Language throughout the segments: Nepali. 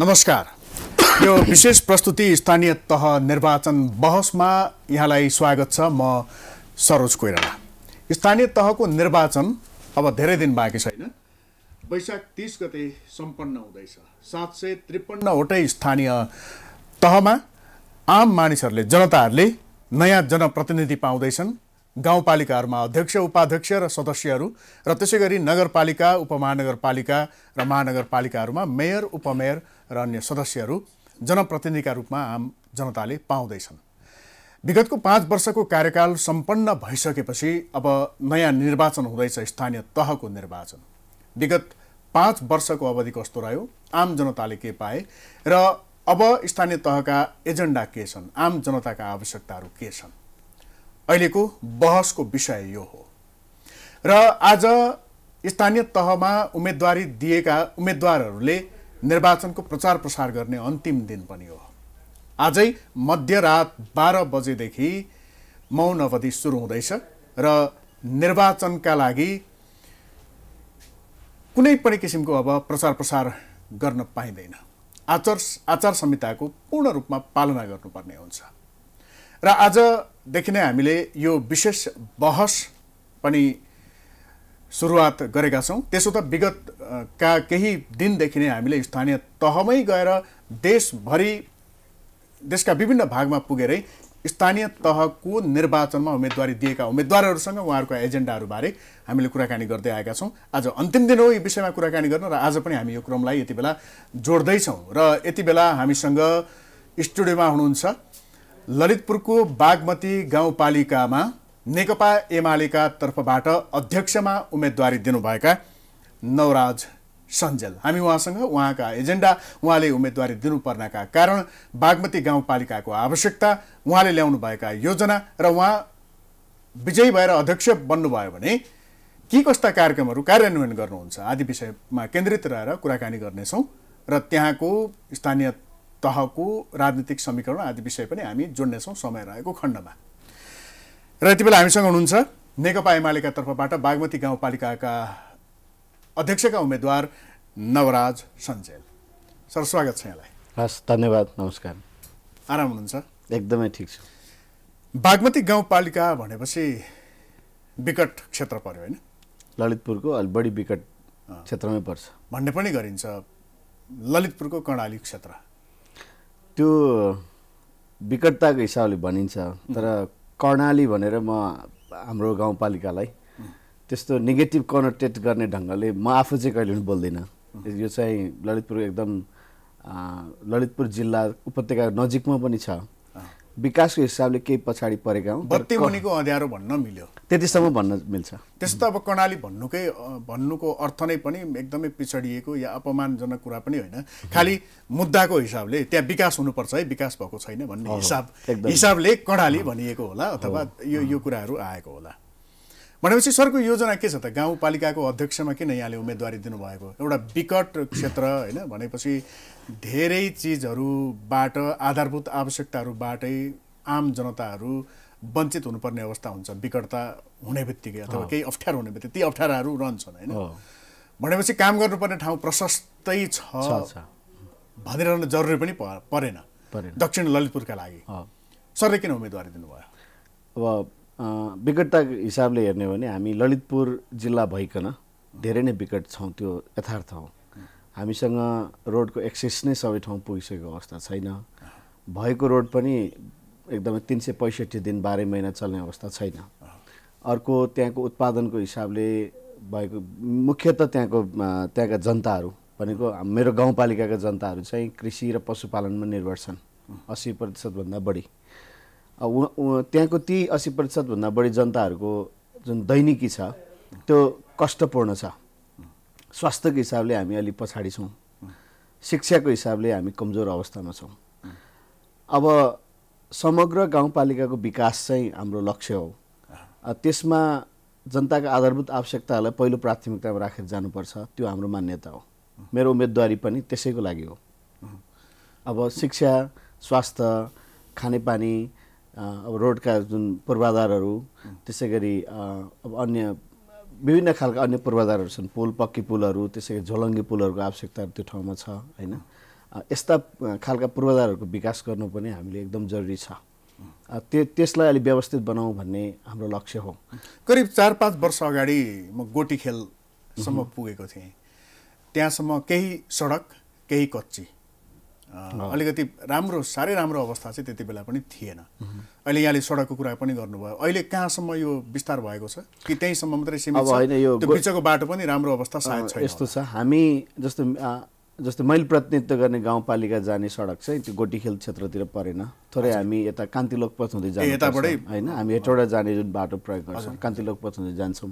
नमस्कार यो विशेष प्रस्तुति स्थानीय तह निर्वाचन बहसमा यहाँलाई स्वागत छ म सरोज कोइराला स्थानीय तहको निर्वाचन अब धेरै दिन बाँकी छैन वैशाख तिस गते सम्पन्न हुँदैछ सात सय त्रिपन्नवटै स्थानीय तहमा आम मानिसहरूले जनताहरूले नयाँ जनप्रतिनिधि पाउँदैछन् गाउँपालिकाहरूमा अध्यक्ष उपाध्यक्ष र सदस्यहरू र त्यसै गरी नगरपालिका उपमहानगरपालिका र महानगरपालिकाहरूमा मेयर उपमेयर र अन्य सदस्यहरू जनप्रतिनिधिका रूपमा आम जनताले पाउँदैछन् विगतको पाँच वर्षको कार्यकाल सम्पन्न भइसकेपछि अब नयाँ निर्वाचन हुँदैछ स्थानीय तहको निर्वाचन विगत पाँच वर्षको अवधि कस्तो रह्यो आम जनताले के पाए र अब स्थानीय तहका एजेन्डा के छन् आम जनताका आवश्यकताहरू के छन् अहिलेको बहसको विषय यो हो र आज स्थानीय तहमा उम्मेदवारी दिएका उम्मेद्वारहरूले निर्वाचनको प्रचार प्रसार गर्ने अन्तिम दिन पनि हो आजै मध्यरात बाह्र बजेदेखि मौन अवधि सुरु हुँदैछ र निर्वाचनका लागि कुनै पनि किसिमको अब प्रचार प्रसार गर्न पाइँदैन आचार आचार संहिताको पूर्ण रूपमा पालना गर्नुपर्ने हुन्छ र आजदेखि नै हामीले यो विशेष बहस पनि सुरुवात गरेका छौँ त्यसो त विगतका केही दिनदेखि नै हामीले स्थानीय तहमै गएर देशभरि देशका विभिन्न भागमा पुगेरै स्थानीय तहको निर्वाचनमा उम्मेदवारी दिएका उम्मेदवारहरूसँग उहाँहरूको एजेन्डाहरूबारे हामीले कुराकानी गर्दै आएका छौँ आज अन्तिम दिन हो यो विषयमा कुराकानी गर्न र आज पनि हामी यो क्रमलाई यति बेला जोड्दैछौँ र यति बेला हामीसँग स्टुडियोमा हुनुहुन्छ ललितपुरको बागमती गाउँपालिकामा नेकपा एमालेका तर्फबाट अध्यक्षमा उम्मेदवारी दिनुभएका नवराज सञ्जेल हामी उहाँसँग उहाँका एजेन्डा उहाँले उम्मेदवारी दिनुपर्नका कारण बागमती गाउँपालिकाको आवश्यकता उहाँले ल्याउनुभएका योजना र उहाँ विजयी भएर अध्यक्ष बन्नुभयो भने के कस्ता कार्यक्रमहरू कार्यान्वयन गर्नुहुन्छ आदि विषयमा केन्द्रित रहेर कुराकानी गर्नेछौँ र त्यहाँको स्थानीय तहको राजनीतिक समीकरण आदि विषय पनि हामी जोड्नेछौँ समय रहेको खण्डमा र यति बेला हामीसँग हुनुहुन्छ नेकपा एमालेका तर्फबाट बागमती गाउँपालिकाका अध्यक्षका उम्मेद्वार नवराज सञ्जेल सर स्वागत छ यहाँलाई हस् धन्यवाद नमस्कार आराम हुनुहुन्छ एकदमै ठिक छ बागमती गाउँपालिका भनेपछि विकट क्षेत्र पर्यो होइन ललितपुरको अलि बढी विकट क्षेत्रमै पर्छ भन्ने पनि गरिन्छ ललितपुरको कर्णाली क्षेत्र त्यो विकटताको हिसाबले भनिन्छ तर कर्णाली भनेर म हाम्रो गाउँपालिकालाई त्यस्तो नेगेटिभ कनोटेट गर्ने ढङ्गले म आफू चाहिँ कहिले पनि बोल्दिनँ यो चाहिँ ललितपुर एकदम ललितपुर जिल्ला उपत्यका नजिकमा पनि छ विकासको हिसाबले केही पछाडि परेका हौँ बत्ती मुनिको अँध्यारो भन्न मिल्यो त्यतिसम्म भन्न मिल्छ त्यस्तो अब कर्णाली भन्नुकै भन्नुको अर्थ नै पनि एकदमै पिछडिएको या अपमानजनक कुरा पनि होइन खालि मुद्दाको हिसाबले त्यहाँ विकास हुनुपर्छ है विकास भएको छैन भन्ने हिसाब हिसाबले कर्णाली भनिएको होला अथवा यो यो कुराहरू आएको होला भनेपछि सरको योजना के छ त गाउँपालिकाको अध्यक्षमा किन यहाँले उम्मेदवारी दिनुभएको एउटा विकट क्षेत्र होइन भनेपछि धेरै चिजहरूबाट आधारभूत आवश्यकताहरूबाटै आम जनताहरू वञ्चित हुनुपर्ने अवस्था हुन्छ विकटता हुने बित्तिकै अथवा केही अप्ठ्यारो हुने बित्तिकै ती अप्ठ्याराहरू रहन्छन् होइन भनेपछि काम गर्नुपर्ने ठाउँ प्रशस्तै छ भनिरहनु जरुरी पनि परेन दक्षिण ललितपुरका लागि सरले किन उम्मेदवारी दिनुभयो अब विकटताको हिसाबले हेर्ने हो भने हामी ललितपुर जिल्ला भइकन धेरै नै विकट छौँ त्यो यथार्थ हो हामीसँग रोडको एक्सेस नै सबै ठाउँ पुगिसकेको अवस्था छैन भएको रोड पनि एकदमै तिन सय पैँसठी दिन बाह्रै महिना चल्ने अवस्था छैन अर्को त्यहाँको उत्पादनको हिसाबले भएको मुख्यत त्यहाँको त्यहाँका जनताहरू भनेको मेरो गाउँपालिकाका जनताहरू चाहिँ कृषि र पशुपालनमा निर्भर छन् असी प्रतिशतभन्दा बढी त्यहाँको ती असी प्रतिशतभन्दा बढी जनताहरूको जुन दैनिकी छ त्यो कष्टपूर्ण छ स्वास्थ्यको हिसाबले हामी अलिक पछाडि छौँ शिक्षाको हिसाबले हामी कमजोर अवस्थामा छौँ अब समग्र गाउँपालिकाको विकास चाहिँ हाम्रो लक्ष्य हो त्यसमा जनताको आधारभूत आवश्यकताहरूलाई पहिलो प्राथमिकतामा राखेर जानुपर्छ त्यो हाम्रो मान्यता हो मेरो उम्मेदवारी पनि त्यसैको लागि हो अब शिक्षा स्वास्थ्य खानेपानी अब रोडका जुन पूर्वाधारहरू त्यसै गरी अब अन्य विभिन्न खालका अन्य पूर्वाधारहरू छन् पुल पक्की पुलहरू त्यसै गरी झोलङ्गी पुलहरूको आवश्यकता त्यो ठाउँमा छ होइन यस्ता खालका पूर्वाधारहरूको विकास गर्नु पनि हामीले एकदम जरुरी छ त्यो त्यसलाई अलिक व्यवस्थित बनाऊ भन्ने हाम्रो लक्ष्य हो करिब चार पाँच वर्ष अगाडि म गोटी खेलसम्म पुगेको थिएँ त्यहाँसम्म केही सडक केही कच्ची अलिकति राम्रो साह्रै राम्रो अवस्था चाहिँ त्यति बेला पनि थिएन अहिले यहाँले सडकको कुरा पनि गर्नुभयो अहिले कहाँसम्म यो विस्तार भएको छ कि त्यहीँसम्म मात्रै सीमित होइन यो बिचको बाटो पनि राम्रो अवस्था सायद छ यस्तो छ हामी जस्तो जस्तो मैले प्रतिनिधित्व गर्ने गाउँपालिका जाने सडक चाहिँ त्यो गोटीखेल क्षेत्रतिर परेन थोरै हामी यता कान्ति लोकपथ हुँदै जान्छौँ होइन हामी हेटौँडा जाने जुन बाटो प्रयोग गर्छौँ कान्ति लोकपथ हुँदै जान्छौँ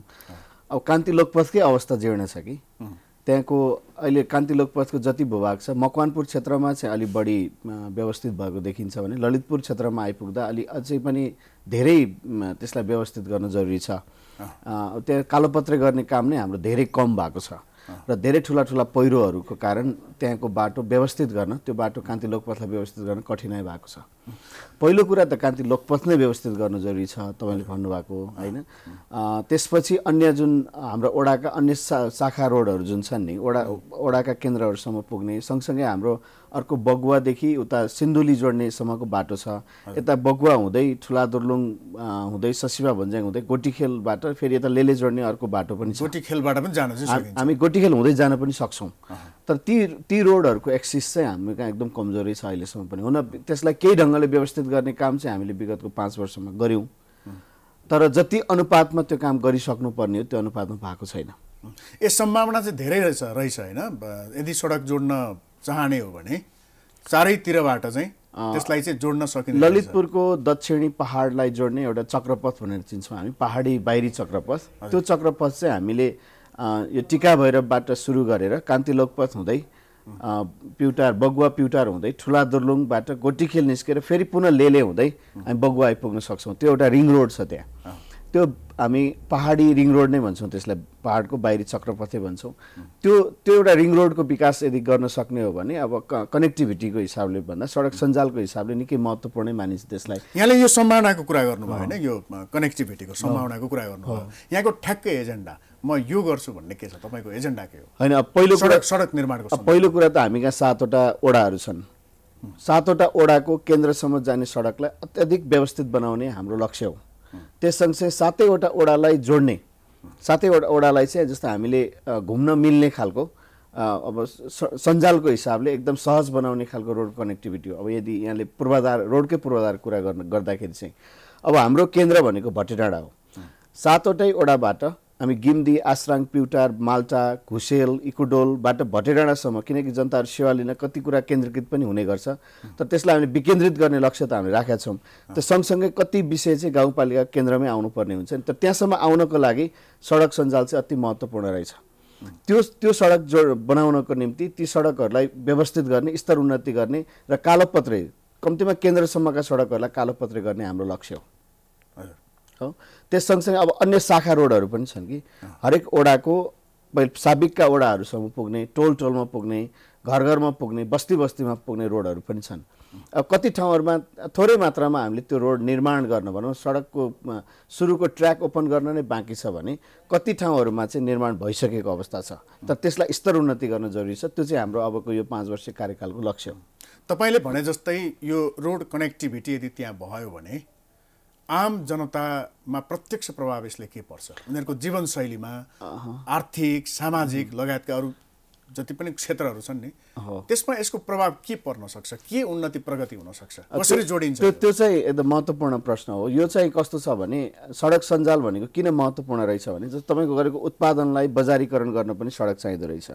अब कान्ति लोकपथकै अवस्था जीर्ण छ कि त्यहाँको अहिले कान्ति लोकपथको जति भूभाग छ मकवानपुर क्षेत्रमा चाहिँ अलिक बढी व्यवस्थित भएको देखिन्छ भने ललितपुर क्षेत्रमा आइपुग्दा अलि अझै पनि धेरै त्यसलाई व्यवस्थित गर्न जरुरी छ त्यहाँ कालोपत्रे गर्ने काम नै हाम्रो धेरै कम भएको छ र धेरै ठुला ठुला पहिरोहरूको कारण त्यहाँको बाटो व्यवस्थित गर्न त्यो बाटो कान्ति लोकपथलाई व्यवस्थित गर्न कठिनाइ भएको छ पहिलो कुरा त कान्ति लोकपथ नै व्यवस्थित गर्नु जरुरी छ तपाईँले भन्नुभएको होइन त्यसपछि अन्य जुन हाम्रो ओडाका अन्य सा शाखा रोडहरू जुन छन् नि ओडा ओडाका केन्द्रहरूसम्म पुग्ने सँगसँगै हाम्रो अर्को बगुवादेखि उता सिन्धुली जोड्नेसम्मको बाटो छ यता बगुवा हुँदै ठुला दुर्लुङ हुँदै सशिवा भन्ज्याङ हुँदै गोटीखेलबाट फेरि यता लेले जोड्ने अर्को बाटो पनि छ गोटीखेलबाट पनि जान हामी गोटीखेल हुँदै जान पनि सक्छौँ तर ती ती रोडहरूको एक्सिस चाहिँ हाम्रो कहाँ एकदम कमजोरी छ अहिलेसम्म पनि हुन त्यसलाई केही ढङ्गले व्यवस्थित गर्ने काम चाहिँ हामीले विगतको पाँच वर्षमा गऱ्यौँ तर जति अनुपातमा त्यो काम पर्ने हो त्यो अनुपातमा भएको छैन यस सम्भावना चाहिँ धेरै रहेछ रहेछ होइन यदि सडक जोड्न चाहने हो भने चारैतिरबाट चाहिँ त्यसलाई चाहिँ जोड्न सकिन्छ ललितपुरको दक्षिणी पहाडलाई जोड्ने एउटा चक्रपथ भनेर चिन्छौँ हामी पहाडी बाहिरी चक्रपथ त्यो चक्रपथ चाहिँ हामीले यो टिका भैरवबाट सुरु गरेर कान्ति लोकपथ हुँदै प्युटार बगुवा प्युटार हुँदै ठुला दुर्लुङबाट गोटी खेल निस्केर फेरि पुनः लेले हुँदै हामी बगुवा आइपुग्न सक्छौँ त्यो एउटा रिङ रोड छ त्यहाँ त्यो हामी पहाडी रिङ रोड नै भन्छौँ त्यसलाई पहाडको बाहिरी चक्रपथे भन्छौँ त्यो त्यो एउटा रिङ रोडको विकास यदि गर्न सक्ने हो भने अब कनेक्टिभिटीको हिसाबले भन्दा सडक सञ्जालको हिसाबले निकै महत्त्वपूर्णै मानिन्छ त्यसलाई यहाँले यो सम्भावनाको कुरा गर्नुभयो होइन यो कनेक्टिभिटीको सम्भावनाको कुरा गर्नुभयो यहाँको ठ्याक्कै एजेन्डा म यो गर्छु भन्ने के छ तपाईँको एजेन्डा के हो होइन पहिलो कुरा सडक निर्माणको पहिलो कुरा त हामी कहाँ सातवटा ओडाहरू छन् सातवटा ओडाको केन्द्रसम्म जाने सडकलाई अत्याधिक व्यवस्थित बनाउने हाम्रो लक्ष्य हो त्यस सँगसँगै सातैवटा ओडालाई जोड्ने सातैवटा ओडालाई चाहिँ जस्तो हामीले घुम्न मिल्ने खालको अब सञ्जालको हिसाबले एकदम सहज बनाउने खालको रोड कनेक्टिभिटी हो अब यदि यहाँले पूर्वाधार रोडकै पूर्वाधार कुरा गर्नु गर्दाखेरि चाहिँ अब हाम्रो केन्द्र भनेको भट्टेडाँडा हो सातवटै ओडाबाट हामी गिम्दी आश्राङ प्युटार माल्टा घुसेल इकोडोलबाट भटेडाँडासम्म किनकि जनताहरू सेवा लिन कति कुरा केन्द्रीकृत पनि हुने गर्छ तर त्यसलाई हामीले विकेन्द्रित गर्ने लक्ष्य त हामीले राखेका छौँ त्यो सँगसँगै कति विषय चाहिँ गाउँपालिका केन्द्रमै आउनुपर्ने हुन्छ नि तर त्यहाँसम्म आउनको लागि सडक सञ्जाल चाहिँ अति महत्त्वपूर्ण रहेछ त्यो त्यो सडक जो बनाउनको निम्ति ती सडकहरूलाई व्यवस्थित गर्ने स्तर उन्नति गर्ने र कालोपत्रे कम्तीमा केन्द्रसम्मका सडकहरूलाई कालोपत्रे गर्ने हाम्रो लक्ष्य हो हो त्यस सँगसँगै अब अन्य शाखा रोडहरू पनि छन् कि हरेक ओडाको साबिकका ओडाहरूसम्म पुग्ने टोल टोलमा पुग्ने घर घरमा पुग्ने बस्ती बस्तीमा पुग्ने रोडहरू पनि छन् अब कति ठाउँहरूमा थोरै मात्रामा हामीले त्यो रोड निर्माण गर्न भनौँ सडकको सुरुको ट्र्याक ओपन गर्न नै बाँकी छ भने कति ठाउँहरूमा चाहिँ निर्माण भइसकेको अवस्था छ तर त्यसलाई स्तर उन्नति गर्न जरुरी छ त्यो चाहिँ हाम्रो अबको यो पाँच वर्षीय कार्यकालको लक्ष्य हो तपाईँले भने जस्तै यो रोड कनेक्टिभिटी यदि त्यहाँ भयो भने आम जनतामा प्रत्यक्ष प्रभाव यसले के पर्छ उनीहरूको जीवनशैलीमा आर्थिक सामाजिक लगायतका अरू जति पनि क्षेत्रहरू छन् नि त्यसमा यसको प्रभाव के पर्न सक्छ के उन्नति प्रगति हुन सक्छ कसरी जोडिन्छ त्यो चाहिँ एकदम महत्त्वपूर्ण प्रश्न हो यो चाहिँ कस्तो छ भने सडक सञ्जाल भनेको किन महत्त्वपूर्ण रहेछ भने जस्तो तपाईँको गरेको उत्पादनलाई बजारीकरण गर्न पनि सडक चाहिँदो रहेछ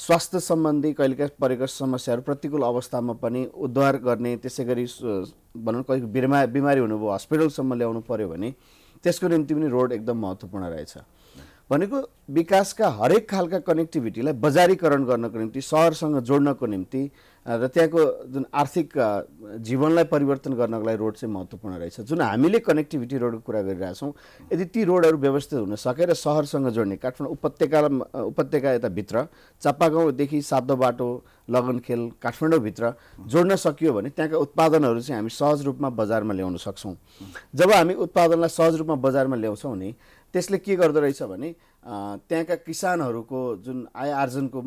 स्वास्थ्य सम्बन्धी कहिलेकाहीँ परेका समस्याहरू प्रतिकूल अवस्थामा पनि उद्धार गर्ने त्यसै गरी भनौँ कहिले बिमा बिमारी हुनुभयो हस्पिटलसम्म ल्याउनु पऱ्यो भने त्यसको निम्ति पनि रोड एकदम महत्त्वपूर्ण रहेछ भनेको विकासका हरेक खालका कनेक्टिभिटीलाई बजारीकरण गर्नको निम्ति सहरसँग जोड्नको निम्ति र त्यहाँको जुन आर्थिक जीवनलाई परिवर्तन गर्नको लागि रोड चाहिँ महत्त्वपूर्ण रहेछ जुन हामीले कनेक्टिभिटी रोडको कुरा गरिरहेछौँ यदि ती रोडहरू व्यवस्थित हुन सके र सहरसँग जोड्ने काठमाडौँ उपत्यका उपत्यका यताभित्र चापागाउँदेखि साब्दो बाटो लगनखेल काठमाडौँभित्र जोड्न सकियो भने त्यहाँका उत्पादनहरू चाहिँ हामी सहज रूपमा बजारमा ल्याउन सक्छौँ जब हामी उत्पादनलाई सहज रूपमा बजारमा ल्याउँछौँ नि त्यसले के गर्दो रहेछ भने त्यहाँका किसानहरूको जुन आय आर्जनको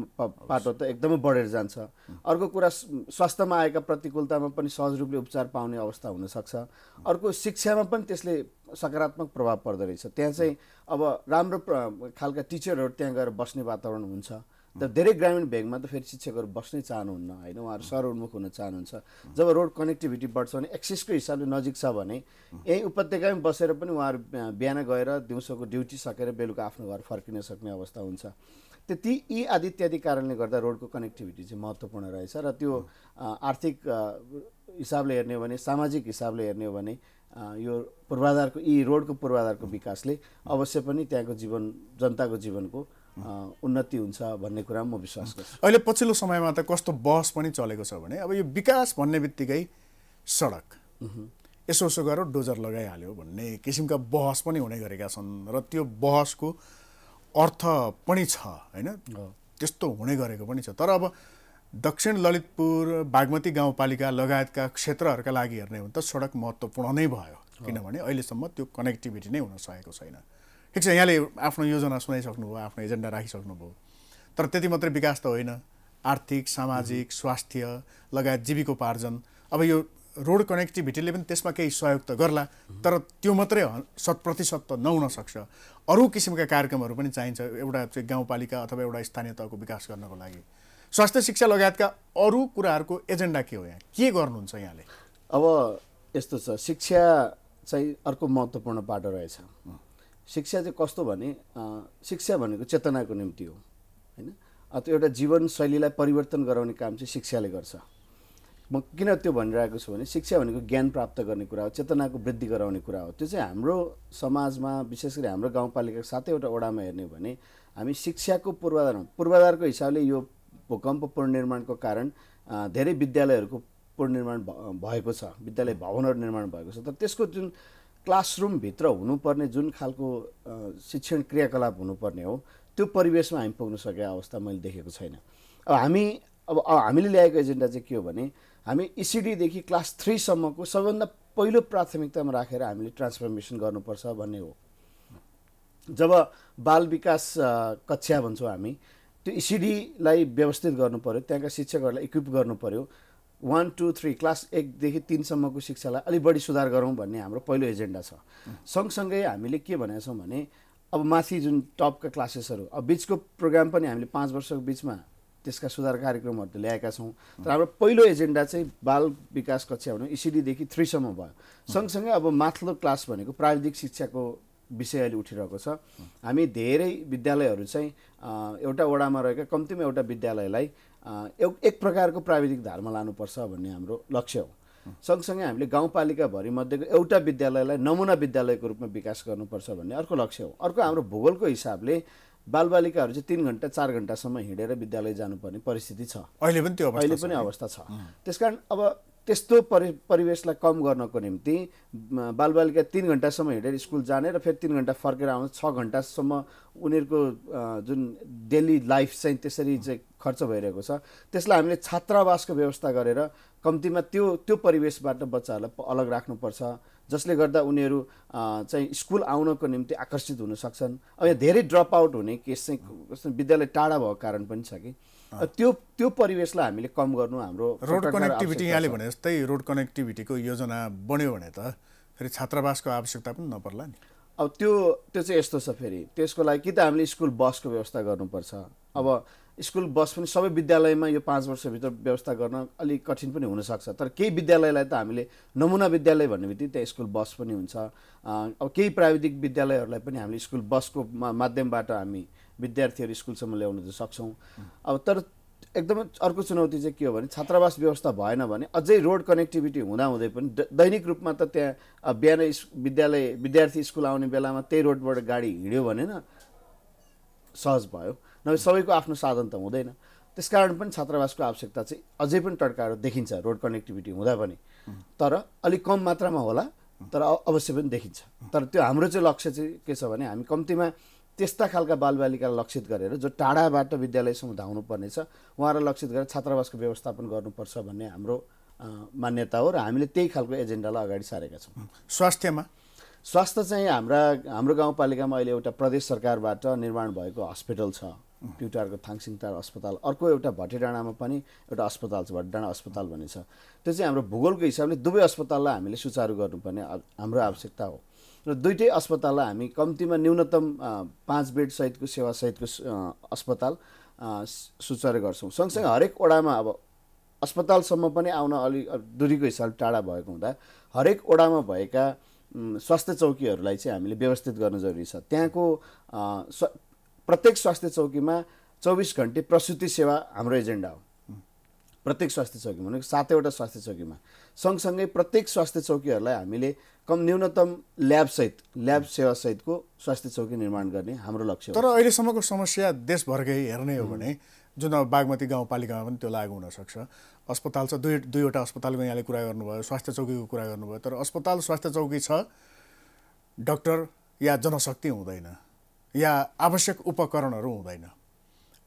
पाटो त एकदमै बढेर जान्छ अर्को कुरा स्वास्थ्यमा आएका प्रतिकूलतामा पनि सहज रूपले उपचार पाउने अवस्था हुनसक्छ अर्को शिक्षामा पनि त्यसले सकारात्मक प्रभाव पर्दो रहेछ त्यहाँ चाहिँ अब राम्रो खालका टिचरहरू त्यहाँ गएर बस्ने वातावरण हुन्छ तर धेरै ग्रामीण भेगमा त फेरि शिक्षकहरू बस्नै चाहनुहुन्न होइन उहाँहरू उन्मुख हुन चाहनुहुन्छ जब रोड कनेक्टिभिटी बढ्छ भने एक्सेसको हिसाबले नजिक छ भने यहीँ उपत्यकामा बसेर पनि उहाँहरू बिहान गएर दिउँसोको ड्युटी सकेर बेलुका आफ्नो घर फर्किन सक्ने अवस्था हुन्छ त्यति यी आदि इत्यादि कारणले गर्दा रोडको कनेक्टिभिटी चाहिँ महत्त्वपूर्ण रहेछ र त्यो आर्थिक हिसाबले हेर्ने हो भने सामाजिक हिसाबले हेर्ने हो भने यो पूर्वाधारको यी रोडको पूर्वाधारको विकासले अवश्य पनि त्यहाँको जीवन जनताको जीवनको उन्नति हुन्छ भन्ने कुरा म विश्वास गर्छु अहिले पछिल्लो समयमा त कस्तो बहस पनि चलेको छ भने अब यो विकास भन्ने बित्तिकै सडक यसो यसो गरेर डोजर लगाइहाल्यो भन्ने किसिमका बहस पनि हुने गरेका छन् र त्यो बहसको अर्थ पनि छ होइन त्यस्तो हुने गरेको पनि छ तर अब दक्षिण ललितपुर बागमती गाउँपालिका लगायतका क्षेत्रहरूका लागि हेर्ने हो भने त सडक महत्त्वपूर्ण नै भयो किनभने अहिलेसम्म त्यो कनेक्टिभिटी नै हुन सकेको छैन ठिक छ यहाँले आफ्नो योजना सुनाइसक्नुभयो आफ्नो एजेन्डा राखिसक्नुभयो तर त्यति मात्रै विकास त होइन आर्थिक सामाजिक स्वास्थ्य लगायत जीविकोपार्जन अब यो रोड कनेक्टिभिटीले पनि त्यसमा केही सहयोग त गर्ला तर त्यो मात्रै शत प्रतिशत त नहुन सक्छ अरू किसिमका कार्यक्रमहरू पनि चाहिन्छ एउटा चाहिँ गाउँपालिका अथवा एउटा स्थानीय तहको विकास गर्नको लागि स्वास्थ्य शिक्षा लगायतका अरू कुराहरूको एजेन्डा के हो यहाँ के गर्नुहुन्छ यहाँले अब यस्तो छ शिक्षा चाहिँ अर्को महत्त्वपूर्ण बाटो रहेछ शिक्षा चाहिँ कस्तो भने शिक्षा भनेको चेतनाको निम्ति हो होइन त्यो एउटा जीवनशैलीलाई परिवर्तन गराउने काम चाहिँ शिक्षाले गर्छ म किन त्यो भनिरहेको छु भने शिक्षा भनेको ज्ञान प्राप्त गर्ने कुरा हो चेतनाको वृद्धि गराउने कुरा हो त्यो चाहिँ हाम्रो समाजमा विशेष गरी हाम्रो गाउँपालिकाको सातैवटा ओडामा हेर्ने हो भने हामी शिक्षाको पूर्वाधार पूर्वाधारको हिसाबले यो भूकम्प पुनर्निर्माणको कारण धेरै विद्यालयहरूको पुनर्निर्माण भएको छ विद्यालय भवनहरू निर्माण भएको छ तर त्यसको जुन क्लासरुमभित्र हुनुपर्ने जुन खालको शिक्षण क्रियाकलाप हुनुपर्ने हो त्यो परिवेशमा हामी पुग्न सके अवस्था मैले देखेको छैन अब हामी अब हामीले ल्याएको एजेन्डा चाहिँ के हो भने हामी इसिडीदेखि क्लास थ्रीसम्मको सबैभन्दा पहिलो प्राथमिकतामा राखेर हामीले ट्रान्सफर्मेसन गर्नुपर्छ भन्ने हो जब बाल विकास कक्षा भन्छौँ हामी त्यो इसिडीलाई व्यवस्थित गर्नु पऱ्यो त्यहाँका शिक्षकहरूलाई इक्विप गर्नु पऱ्यो वान टू थ्री क्लास एकदेखि तिनसम्मको शिक्षालाई अलिक बढी सुधार गरौँ भन्ने हाम्रो पहिलो एजेन्डा छ सँगसँगै हामीले के भनेका छौँ भने अब माथि जुन टपका क्लासेसहरू अब बिचको प्रोग्राम पनि हामीले पाँच वर्षको बिचमा त्यसका सुधार कार्यक्रमहरू त ल्याएका छौँ तर हाम्रो पहिलो एजेन्डा चाहिँ बाल विकास कक्षा भनौँ इसिडीदेखि थ्रीसम्म भयो सँगसँगै अब माथिल्लो क्लास भनेको प्राविधिक शिक्षाको विषय अहिले उठिरहेको छ हामी धेरै विद्यालयहरू चाहिँ एउटा वडामा रहेका कम्तीमा एउटा विद्यालयलाई एउ एक प्रकारको प्राविधिक धारमा लानुपर्छ भन्ने हाम्रो लक्ष्य हो सँगसँगै हामीले गाउँपालिकाभरिमध्येको एउटा विद्यालयलाई नमुना विद्यालयको रूपमा विकास गर्नुपर्छ भन्ने अर्को लक्ष्य हो अर्को हाम्रो भूगोलको हिसाबले बालबालिकाहरू चाहिँ तिन घन्टा चार घन्टासम्म हिँडेर विद्यालय जानुपर्ने परिस्थिति छ अहिले पनि त्यो अहिले पनि अवस्था छ त्यसकारण अब त्यस्तो परि परिवेशलाई कम गर्नको निम्ति बालबालिका तिन घन्टासम्म हिँडेर स्कुल जाने र फेरि तिन घन्टा फर्केर आउने छ घन्टासम्म उनीहरूको जुन डेली लाइफ चाहिँ त्यसरी चाहिँ खर्च भइरहेको छ त्यसलाई हामीले छात्रावासको व्यवस्था गरेर कम्तीमा त्यो त्यो परिवेशबाट बच्चाहरूलाई अलग राख्नुपर्छ जसले गर्दा उनीहरू चाहिँ स्कुल आउनको निम्ति आकर्षित हुन सक्छन् अब यहाँ धेरै ड्रप आउट हुने केस चाहिँ विद्यालय टाढा भएको कारण पनि छ कि त्यो त्यो परिवेशलाई हामीले कम गर्नु हाम्रो रोड कनेक्टिभिटी यहाँले भने जस्तै रोड कनेक्टिभिटीको योजना बन्यो भने त फेरि छात्रावासको आवश्यकता पनि नपर्ला नि अब त्यो त्यो चाहिँ यस्तो छ फेरि त्यसको लागि कि त हामीले स्कुल बसको व्यवस्था गर्नुपर्छ अब स्कुल बस पनि सबै विद्यालयमा यो पाँच वर्षभित्र व्यवस्था गर्न अलिक कठिन पनि हुनसक्छ तर केही विद्यालयलाई त हामीले नमुना विद्यालय भन्ने बित्तिकै त्यहाँ स्कुल बस पनि हुन्छ अब केही प्राविधिक विद्यालयहरूलाई पनि हामीले स्कुल बसको माध्यमबाट हामी विद्यार्थीहरू स्कुलसम्म ल्याउन त सक्छौँ अब तर एकदमै अर्को चुनौती चाहिँ के हो भने छात्रावास व्यवस्था भएन भने अझै रोड कनेक्टिभिटी हुँदाहुँदै पनि दैनिक रूपमा त त्यहाँ बिहान विद्यालय विद्यार्थी स्कुल आउने बेलामा त्यही रोडबाट गाडी हिँड्यो भने न सहज भयो नभए सबैको आफ्नो साधन त हुँदैन त्यस कारण पनि छात्रावासको आवश्यकता चाहिँ अझै पनि टड्काएर देखिन्छ रोड कनेक्टिभिटी हुँदा पनि तर अलिक कम मात्रामा होला तर अवश्य पनि देखिन्छ तर त्यो हाम्रो चाहिँ लक्ष्य चाहिँ के छ भने हामी कम्तीमा त्यस्ता खालका बालबालिकालाई लक्षित गरेर जो टाढाबाट विद्यालयसम्म धाउनुपर्नेछ उहाँहरूलाई लक्षित गरेर छात्रावासको व्यवस्थापन गर्नुपर्छ भन्ने हाम्रो मान्यता हो र हामीले त्यही खालको एजेन्डालाई अगाडि सारेका छौँ स्वास्थ्यमा स्वास्थ्य चाहिँ हाम्रा हाम्रो गाउँपालिकामा अहिले एउटा प्रदेश सरकारबाट निर्माण भएको हस्पिटल छ प्युटारको तार अस्पताल अर्को एउटा भटे पनि एउटा अस्पताल छ भटे अस्पताल भन्ने छ त्यो चाहिँ हाम्रो भूगोलको हिसाबले दुवै अस्पताललाई हामीले सुचारू गर्नुपर्ने हाम्रो आवश्यकता हो र दुइटै अस्पताललाई हामी कम्तीमा न्यूनतम पाँच बेडसहितको सेवासहितको अस्पताल सुचार गर्छौँ सँगसँगै हरेक ओडामा अब अस्पतालसम्म पनि आउन अलि दुरीको हिसाबले टाढा भएको हुँदा हरेक ओडामा भएका स्वास्थ्य चौकीहरूलाई चाहिँ हामीले व्यवस्थित गर्न जरुरी छ त्यहाँको प्रत्येक स्वास्थ्य चौकीमा चौबिस घन्टे प्रसुति सेवा हाम्रो एजेन्डा हो प्रत्येक स्वास्थ्य चौकीमा भनेको सातैवटा स्वास्थ्य चौकीमा सँगसँगै प्रत्येक स्वास्थ्य चौकीहरूलाई हामीले कम न्यूनतम ल्याबसहित ल्याब सेवासहितको स्वास्थ्य चौकी निर्माण गर्ने हाम्रो लक्ष्य तर अहिलेसम्मको समस्या देशभरकै हेर्ने हो भने जुन अब बागमती गाउँपालिकामा पनि त्यो लागु हुनसक्छ अस्पताल छ दुई दुईवटा अस्पतालको यहाँले कुरा गर्नुभयो स्वास्थ्य चौकीको कुरा गर्नुभयो तर अस्पताल स्वास्थ्य चौकी छ डक्टर या जनशक्ति हुँदैन या आवश्यक उपकरणहरू हुँदैन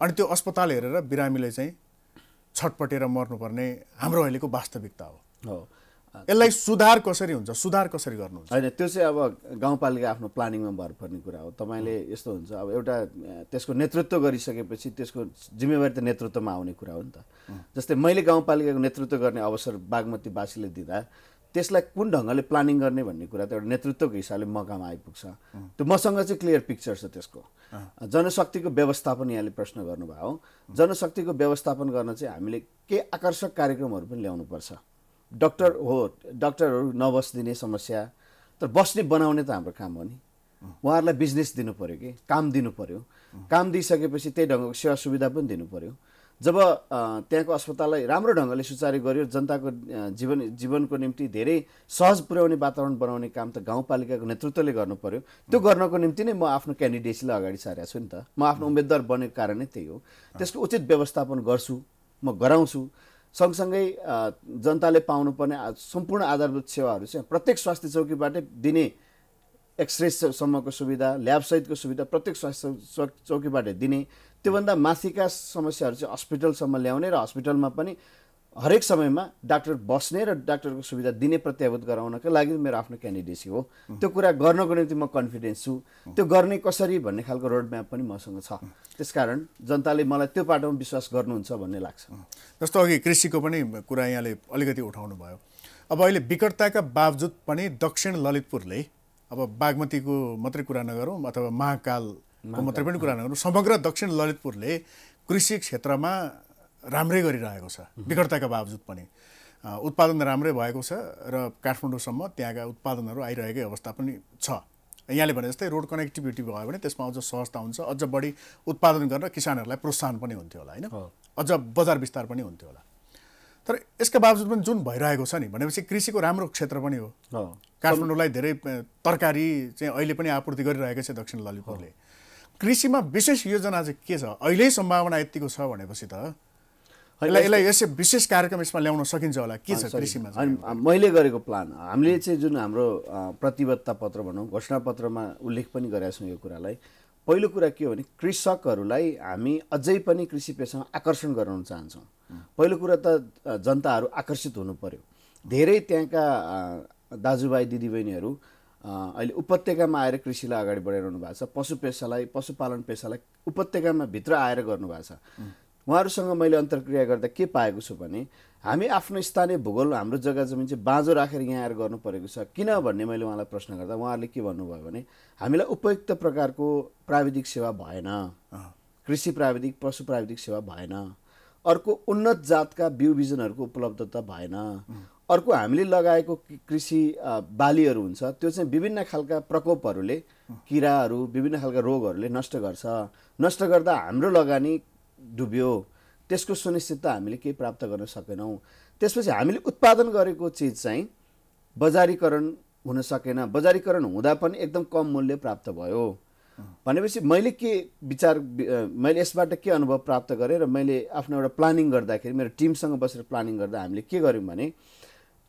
अनि त्यो अस्पताल हेरेर बिरामीले चाहिँ छटपटेर मर्नुपर्ने हाम्रो अहिलेको वास्तविकता हो हो यसलाई सुधार कसरी हुन्छ सुधार कसरी गर्नुहुन्छ होइन त्यो चाहिँ अब गाउँपालिका आफ्नो प्लानिङमा भर पर्ने कुरा हो तपाईँले यस्तो हुन्छ अब एउटा त्यसको नेतृत्व गरिसकेपछि त्यसको जिम्मेवारी त नेतृत्वमा आउने कुरा हो नि त जस्तै मैले गाउँपालिकाको नेतृत्व गर्ने अवसर बागमतीवासीले दिँदा त्यसलाई कुन ढङ्गले प्लानिङ गर्ने भन्ने कुरा त एउटा नेतृत्वको हिसाबले मकामा आइपुग्छ त्यो मसँग चाहिँ क्लियर पिक्चर छ त्यसको जनशक्तिको व्यवस्थापन यहाँले प्रश्न गर्नुभयो जनशक्तिको व्यवस्थापन गर्न चाहिँ हामीले केही आकर्षक कार्यक्रमहरू पनि ल्याउनुपर्छ डक्टर हो डक्टरहरू नबस्दिने समस्या तर बस्ने बनाउने त हाम्रो काम हो नि उहाँहरूलाई बिजनेस दिनु पऱ्यो कि काम दिनु पऱ्यो काम दिइसकेपछि त्यही ढङ्गको सेवा सुविधा पनि दिनु पऱ्यो जब त्यहाँको अस्पताललाई राम्रो ढङ्गले सुचारू गर्यो जनताको जीवन जीवनको निम्ति धेरै सहज पुर्याउने वातावरण बनाउने काम त गाउँपालिकाको नेतृत्वले गर्नु पऱ्यो त्यो गर्नको निम्ति नै म आफ्नो क्यान्डिडेसीलाई अगाडि सारेको छु नि त म आफ्नो उम्मेद्वार बनेको कारण नै त्यही हो त्यसको उचित व्यवस्थापन गर्छु म गराउँछु सँगसँगै जनताले पाउनुपर्ने सम्पूर्ण आधारभूत सेवाहरू चाहिँ प्रत्येक स्वास्थ्य चौकीबाटै दिने एक्सरेसम्मको सुविधा ल्याबसहितको सुविधा प्रत्येक स्वास्थ्य चौकीबाटै दिने त्योभन्दा माथिका समस्याहरू चाहिँ हस्पिटलसम्म ल्याउने र हस्पिटलमा पनि हरेक समयमा डाक्टर बस्ने र डाक्टरको सुविधा दिने प्रत्याभूत गराउनका लागि मेरो आफ्नो क्यान्डिडेसी हो त्यो कुरा गर्नको निम्ति म कन्फिडेन्स छु त्यो गर्ने कसरी भन्ने खालको रोडम्याप पनि मसँग छ त्यसकारण जनताले मलाई त्यो पाटोमा विश्वास गर्नुहुन्छ भन्ने लाग्छ जस्तो अघि कृषिको पनि कुरा यहाँले अलिकति उठाउनु भयो अब अहिले विकटताका बावजुद पनि दक्षिण ललितपुरले अब बागमतीको मात्रै कुरा नगरौँ अथवा महाकालको मात्रै पनि कुरा नगरौँ समग्र दक्षिण ललितपुरले कृषि क्षेत्रमा राम्रै गरिरहेको छ विकटताका बावजुद पनि उत्पादन राम्रै भएको छ र काठमाडौँसम्म त्यहाँका उत्पादनहरू आइरहेकै अवस्था पनि छ यहाँले भने जस्तै रोड कनेक्टिभिटी भयो भने त्यसमा अझ सहजता हुन्छ अझ बढी उत्पादन गर्न किसानहरूलाई प्रोत्साहन पनि हुन्थ्यो होला होइन अझ बजार विस्तार पनि हुन्थ्यो होला तर यसका बावजुद पनि जुन भइरहेको छ नि भनेपछि कृषिको राम्रो क्षेत्र पनि हो काठमाडौँलाई धेरै तरकारी चाहिँ अहिले पनि आपूर्ति गरिरहेको छ दक्षिण ललितपुरले कृषिमा विशेष योजना चाहिँ के छ अहिले सम्भावना यत्तिको छ भनेपछि त यसलाई यसलाई यसै विशेष कार्यक्रम यसमा ल्याउन सकिन्छ होला के छ कृषिमा मैले गरेको प्लान हामीले चाहिँ जुन हाम्रो प्रतिबद्धता पत्र भनौँ पत्रमा उल्लेख पनि गरेका छौँ यो कुरालाई पहिलो कुरा के हो भने कृषकहरूलाई हामी अझै पनि कृषि पेसामा आकर्षण गराउन चाहन्छौँ पहिलो कुरा त जनताहरू आकर्षित हुनु पर्यो धेरै त्यहाँका दाजुभाइ दिदीबहिनीहरू अहिले उपत्यकामा आएर कृषिलाई अगाडि बढाइरहनु भएको छ पशु पेसालाई पशुपालन पेसालाई उपत्यकामा भित्र आएर गर्नुभएको छ उहाँहरूसँग मैले अन्तर्क्रिया गर्दा के पाएको छु भने हामी आफ्नो स्थानीय भूगोल हाम्रो जग्गा जमिन चाहिँ बाँझो राखेर यहाँ आएर गर्नु परेको छ किन भन्ने मैले उहाँलाई प्रश्न गर्दा उहाँहरूले के भन्नुभयो भने हामीलाई उपयुक्त प्रकारको प्राविधिक सेवा भएन कृषि प्राविधिक पशु प्राविधिक सेवा भएन अर्को उन्नत जातका बिउ बिजनहरूको उपलब्धता भएन अर्को हामीले लगाएको कृषि बालीहरू हुन्छ त्यो चाहिँ विभिन्न खालका प्रकोपहरूले किराहरू विभिन्न खालका रोगहरूले नष्ट गर्छ नष्ट गर्दा हाम्रो लगानी डुब्यो त्यसको सुनिश्चितता हामीले केही प्राप्त गर्न सकेनौँ त्यसपछि हामीले उत्पादन गरेको चिज चाहिँ बजारीकरण हुन सकेन बजारीकरण हुँदा पनि एकदम कम मूल्य प्राप्त भयो भनेपछि मैले के विचार मैले यसबाट के अनुभव प्राप्त गरेँ र मैले आफ्नो एउटा प्लानिङ गर्दाखेरि मेरो टिमसँग बसेर प्लानिङ गर्दा हामीले के गऱ्यौँ भने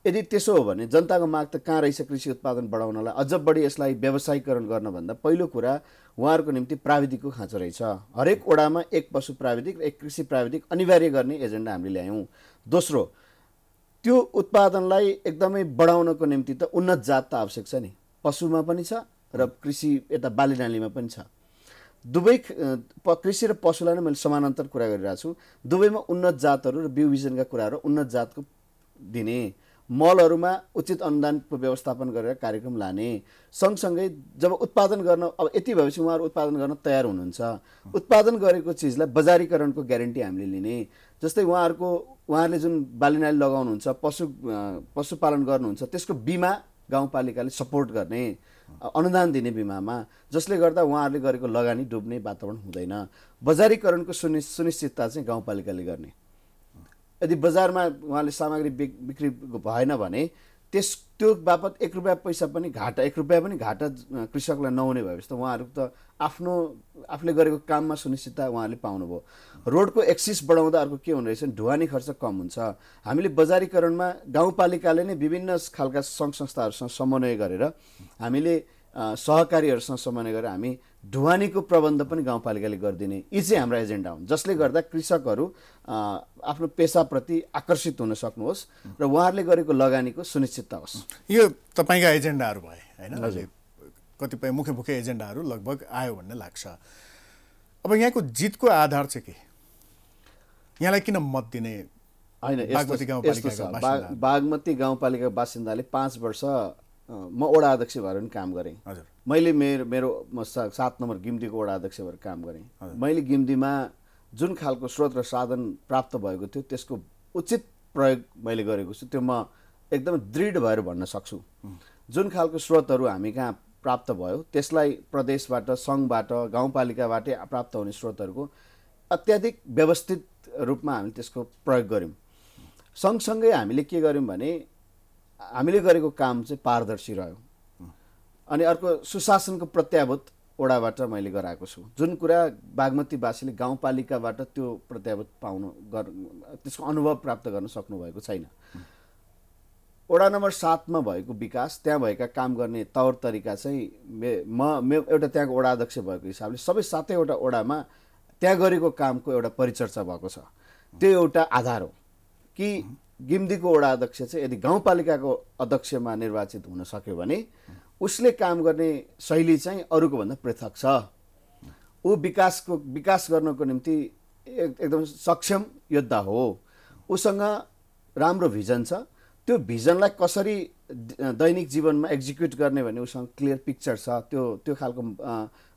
यदि त्यसो हो भने जनताको माग त कहाँ रहेछ कृषि उत्पादन बढाउनलाई अझ बढी यसलाई व्यवसायीकरण गर्नभन्दा पहिलो कुरा उहाँहरूको निम्ति प्राविधिकको खाँचो रहेछ हरेक ओडामा एक पशु प्राविधिक र एक कृषि प्राविधिक अनिवार्य गर्ने एजेन्डा हामीले ल्यायौँ दोस्रो त्यो उत्पादनलाई एकदमै बढाउनको निम्ति त उन्नत जात त आवश्यक छ नि पशुमा पनि छ र कृषि यता बाली नालीमा पनि छ दुवै कृषि र पशुलाई नै मैले समानान्तर कुरा गरिरहेको छु दुवैमा उन्नत जातहरू र बिउ बिजनका कुराहरू उन्नत जातको दिने मलहरूमा उचित अनुदानको व्यवस्थापन गरेर कार्यक्रम लाने सँगसँगै जब उत्पादन गर्न अब यति भएपछि उहाँहरू उत्पादन गर्न तयार हुनुहुन्छ उत्पादन गरेको चिजलाई बजारीकरणको ग्यारेन्टी हामीले लिने जस्तै उहाँहरूको उहाँहरूले जुन बालीनाली लगाउनुहुन्छ पशु पशुपालन गर्नुहुन्छ त्यसको बिमा गाउँपालिकाले सपोर्ट गर्ने अनुदान दिने बिमामा जसले गर्दा उहाँहरूले गरेको लगानी डुब्ने वातावरण हुँदैन बजारीकरणको सुनि सुनिश्चितता चाहिँ गाउँपालिकाले गर्ने यदि बजारमा उहाँले सामग्री बिक्री भएन भने त्यस त्यो बापत एक रुपियाँ पैसा पनि घाटा एक रुपियाँ पनि घाटा कृषकलाई नहुने भएपछि त उहाँहरू त आफ्नो आफूले गरेको काममा सुनिश्चितता उहाँहरूले पाउनुभयो रोडको एक्सिस बढाउँदा अर्को के हुँदो रहेछ ढुवानी खर्च कम हुन्छ हामीले बजारीकरणमा गाउँपालिकाले नै विभिन्न खालका सङ्घ संस्थाहरूसँग समन्वय गरेर हामीले सहकारीहरूसँग समन्वय गरेर हामी ढुवानीको प्रबन्ध पनि गाउँपालिकाले गरिदिने यी चाहिँ हाम्रो एजेन्डा हुन् जसले गर्दा कृषकहरू आफ्नो पेसाप्रति आकर्षित हुन सक्नुहोस् र उहाँहरूले गरेको लगानीको सुनिश्चितता होस् यो तपाईँका एजेन्डाहरू भए होइन कतिपय मुख्य मुख्य एजेन्डाहरू लगभग आयो भन्ने लाग्छ अब यहाँको जितको आधार चाहिँ के यहाँलाई किन मत दिने होइन बागमती गाउँपालिका बासिन्दाले पाँच वर्ष म वडा अध्यक्ष भएर पनि काम गरेँ मैले मेरो मेरो म सात नम्बर गिम्तीको वडा अध्यक्ष भएर काम गरेँ मैले गिम्तीमा जुन खालको स्रोत र साधन प्राप्त भएको थियो त्यसको उचित प्रयोग मैले गरेको छु त्यो म एकदम दृढ भएर भन्न सक्छु जुन खालको स्रोतहरू हामी कहाँ प्राप्त भयो त्यसलाई प्रदेशबाट सङ्घबाट गाउँपालिकाबाटै प्राप्त हुने स्रोतहरूको अत्याधिक व्यवस्थित रूपमा हामी त्यसको प्रयोग गऱ्यौँ सँगसँगै हामीले के गऱ्यौँ भने हामीले गरेको काम चाहिँ पारदर्शी रह्यो अनि अर्को सुशासनको प्रत्याभूत ओडाबाट मैले गराएको छु जुन कुरा बागमतीवासीले गाउँपालिकाबाट त्यो प्रत्याभूत पाउनु गर त्यसको अनुभव प्राप्त गर्न सक्नुभएको छैन ओडा नम्बर सातमा भएको विकास त्यहाँ भएका काम गर्ने तौर तरिका चाहिँ मे म मे एउटा त्यहाँको ओडा अध्यक्ष भएको हिसाबले सबै सातैवटा ओडामा त्यहाँ गरेको कामको एउटा परिचर्चा भएको छ त्यो एउटा आधार हो कि गिम्दीको वडा अध्यक्ष चाहिँ यदि गाउँपालिकाको अध्यक्षमा निर्वाचित हुन सक्यो भने उसले काम गर्ने शैली चाहिँ अरूको भन्दा पृथक छ ऊ विकासको विकास गर्नको निम्ति एकदम सक्षम योद्धा हो उसँग राम्रो भिजन छ त्यो भिजनलाई कसरी दैनिक जीवनमा एक्जिक्युट गर्ने भने उसँग क्लियर पिक्चर छ त्यो त्यो खालको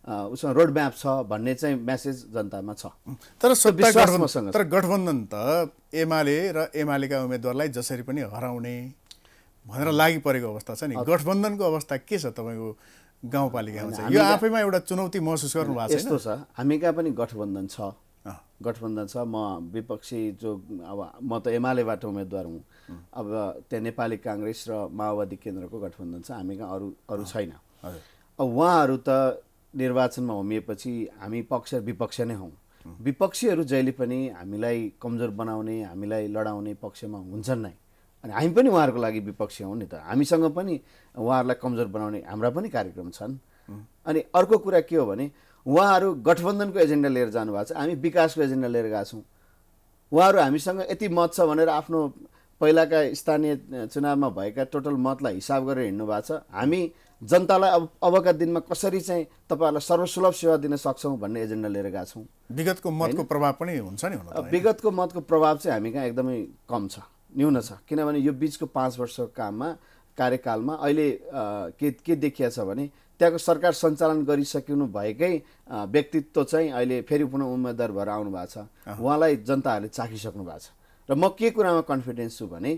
उसमा रोड म्याप छ भन्ने चाहिँ म्यासेज जनतामा छ तर सत्ता तर गठबन्धन त एमाले र एमालेका उम्मेद्वारलाई जसरी पनि हराउने भनेर लागि परेको अवस्था छ नि गठबन्धनको अवस्था के छ तपाईँको गाउँपालिकामा यो आफैमा एउटा चुनौती महसुस गर्नु भएको छ यस्तो छ हामी कहाँ पनि गठबन्धन छ गठबन्धन छ म विपक्षी जो अब म त एमालेबाट उम्मेद्वार हुँ अब त्यहाँ नेपाली काङ्ग्रेस र माओवादी केन्द्रको गठबन्धन छ हामी कहाँ अरू अरू छैन अब उहाँहरू त निर्वाचनमा होमिएपछि हामी पक्ष विपक्ष नै हौँ विपक्षीहरू जहिले पनि हामीलाई कमजोर बनाउने हामीलाई लडाउने पक्षमा हुन्छन् नै अनि हामी पनि उहाँहरूको लागि विपक्षी हौँ नि त हामीसँग पनि उहाँहरूलाई कमजोर बनाउने हाम्रा पनि कार्यक्रम छन् अनि अर्को कुरा के हो भने उहाँहरू गठबन्धनको एजेन्डा लिएर जानुभएको छ हामी विकासको एजेन्डा लिएर गएको छौँ उहाँहरू हामीसँग यति मत छ भनेर आफ्नो पहिलाका स्थानीय चुनावमा भएका टोटल मतलाई हिसाब गरेर हिँड्नु भएको छ हामी जनतालाई अब अबका दिनमा कसरी चाहिँ तपाईँहरूलाई सर्वसुलभ सेवा दिन सक्छौँ भन्ने एजेन्डा लिएर गएको छौँ विगतको मतको प्रभाव पनि हुन्छ नि विगतको मतको प्रभाव चाहिँ हामी कहाँ एकदमै कम छ न्यून छ किनभने यो बिचको पाँच वर्षको काममा कार्यकालमा अहिले के के देखिया छ भने त्यहाँको सरकार सञ्चालन गरिसकिनु भएकै व्यक्तित्व चाहिँ अहिले फेरि पुनः उम्मेदवार भएर आउनु भएको छ उहाँलाई जनताहरूले चाखिसक्नु भएको छ र म के कुरामा कन्फिडेन्स छु भने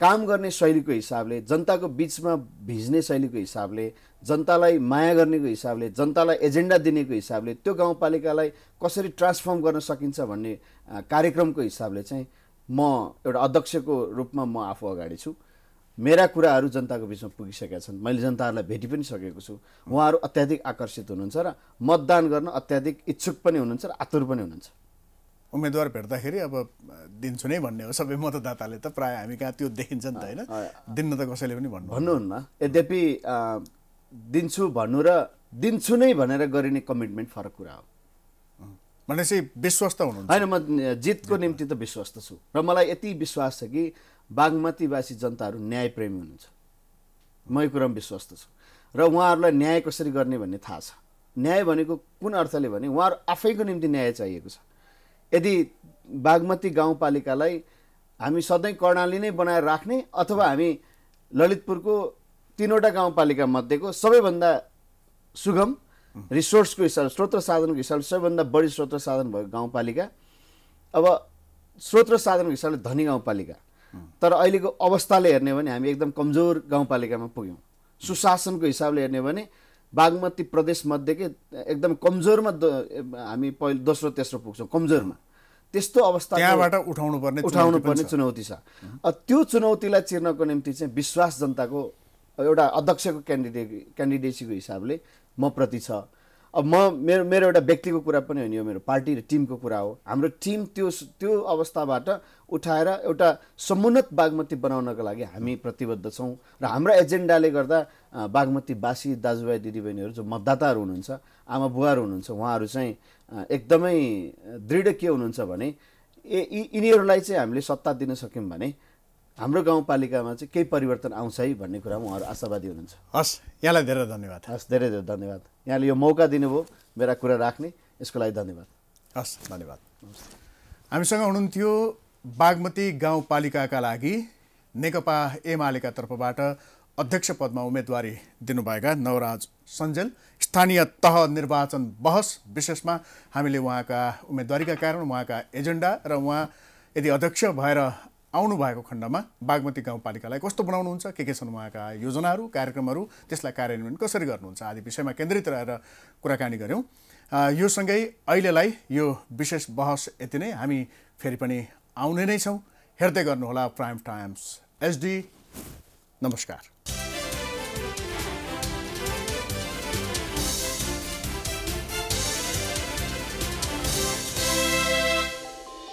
काम गर्ने शैलीको हिसाबले जनताको बिचमा भिज्ने शैलीको हिसाबले जनतालाई माया गर्नेको हिसाबले जनतालाई एजेन्डा दिनेको हिसाबले त्यो गाउँपालिकालाई कसरी ट्रान्सफर्म गर्न सकिन्छ भन्ने कार्यक्रमको हिसाबले चाहिँ म एउटा अध्यक्षको रूपमा म आफू अगाडि छु मेरा कुराहरू जनताको बिचमा पुगिसकेका छन् मैले जनताहरूलाई भेटि पनि सकेको छु उहाँहरू अत्याधिक आकर्षित हुनुहुन्छ र मतदान गर्न अत्याधिक इच्छुक पनि हुनुहुन्छ र आतुर पनि हुनुहुन्छ उम्मेदवार भेट्दाखेरि अब दिन्छु नै भन्ने हो सबै मतदाताले त प्रायः हामी कहाँ त्यो देखिन्छ नि त होइन दिन्न त कसैले पनि भन्नु भन्नुहुन्न यद्यपि दिन्छु भन्नु र दिन्छु नै भनेर गरिने कमिटमेन्ट फरक कुरा हो भनेपछि विश्वस्त हुनुहुन्छ होइन म जितको निम्ति त विश्वस्त छु र मलाई यति विश्वास छ कि बागमतीवासी जनताहरू न्यायप्रेमी हुनुहुन्छ म यो कुरामा विश्वस्त छु र उहाँहरूलाई न्याय कसरी गर्ने भन्ने थाहा छ न्याय भनेको कुन अर्थले भने उहाँहरू आफैको निम्ति न्याय चाहिएको छ यदि बागमती गाउँपालिकालाई हामी सधैँ कर्णाली नै बनाएर राख्ने अथवा हामी ललितपुरको तिनवटा गाउँपालिका मध्येको सबैभन्दा सुगम रिसोर्सको हिसाब स्रोत साधनको हिसाबले सबैभन्दा बढी स्रोत साधन भएको गाउँपालिका अब स्रोत साधनको हिसाबले धनी गाउँपालिका तर अहिलेको अवस्थाले हेर्ने भने हामी एकदम कमजोर गाउँपालिकामा पुग्यौँ सुशासनको हिसाबले हेर्ने भने बागमती मध्ये के एकदम कमजोरमा हामी पहिलो दोस्रो तेस्रो पुग्छौँ कमजोरमा त्यस्तो अवस्था उठाउनु पर्ने उठाउनु पर्ने चुनौती छ त्यो चुनौतीलाई चिर्नको निम्ति चाहिँ विश्वास जनताको एउटा अध्यक्षको क्यान्डिडेट क्यान्डिडेसीको हिसाबले म प्रति छ अब म मेरो मेरो एउटा व्यक्तिको कुरा पनि होइन यो मेरो पार्टी र टिमको कुरा हो हाम्रो टिम त्यो त्यो अवस्थाबाट उठाएर एउटा समुन्नत बागमती बनाउनको लागि हामी प्रतिबद्ध छौँ र हाम्रो एजेन्डाले गर्दा बागमतीवासी दाजुभाइ दिदीबहिनीहरू जो मतदाताहरू हुनुहुन्छ आमा बुवाहरू हुनुहुन्छ उहाँहरू चाहिँ एकदमै दृढ के हुनुहुन्छ भने ए यिनीहरूलाई चाहिँ हामीले सत्ता दिन सक्यौँ भने हाम्रो गाउँपालिकामा चाहिँ केही परिवर्तन आउँछ है भन्ने कुरा उहाँहरू आशावादी हुनुहुन्छ हस् यहाँलाई धेरै धन्यवाद हस् धेरै धेरै धन्यवाद यहाँले यो मौका दिनुभयो मेरा कुरा राख्ने यसको लागि धन्यवाद हस् धन्यवाद हामीसँग हुनुहुन्थ्यो बागमती गाउँपालिकाका लागि नेकपा एमालेका तर्फबाट अध्यक्ष पदमा उम्मेदवारी दिनुभएका नवराज सञ्जेल स्थानीय तह निर्वाचन बहस विशेषमा हामीले उहाँका उम्मेदवारीका कारण उहाँका एजेन्डा र उहाँ यदि अध्यक्ष भएर आउनु भएको खण्डमा बागमती गाउँपालिकालाई कस्तो बनाउनुहुन्छ के के छन् उहाँका योजनाहरू कार्यक्रमहरू त्यसलाई कार्यान्वयन कसरी गर्नुहुन्छ आदि विषयमा केन्द्रित रहेर कुराकानी गऱ्यौँ यो सँगै अहिलेलाई यो विशेष बहस यति नै हामी फेरि पनि आउने नै छौँ हेर्दै गर्नुहोला प्राइम टाइम्स एसडी नमस्कार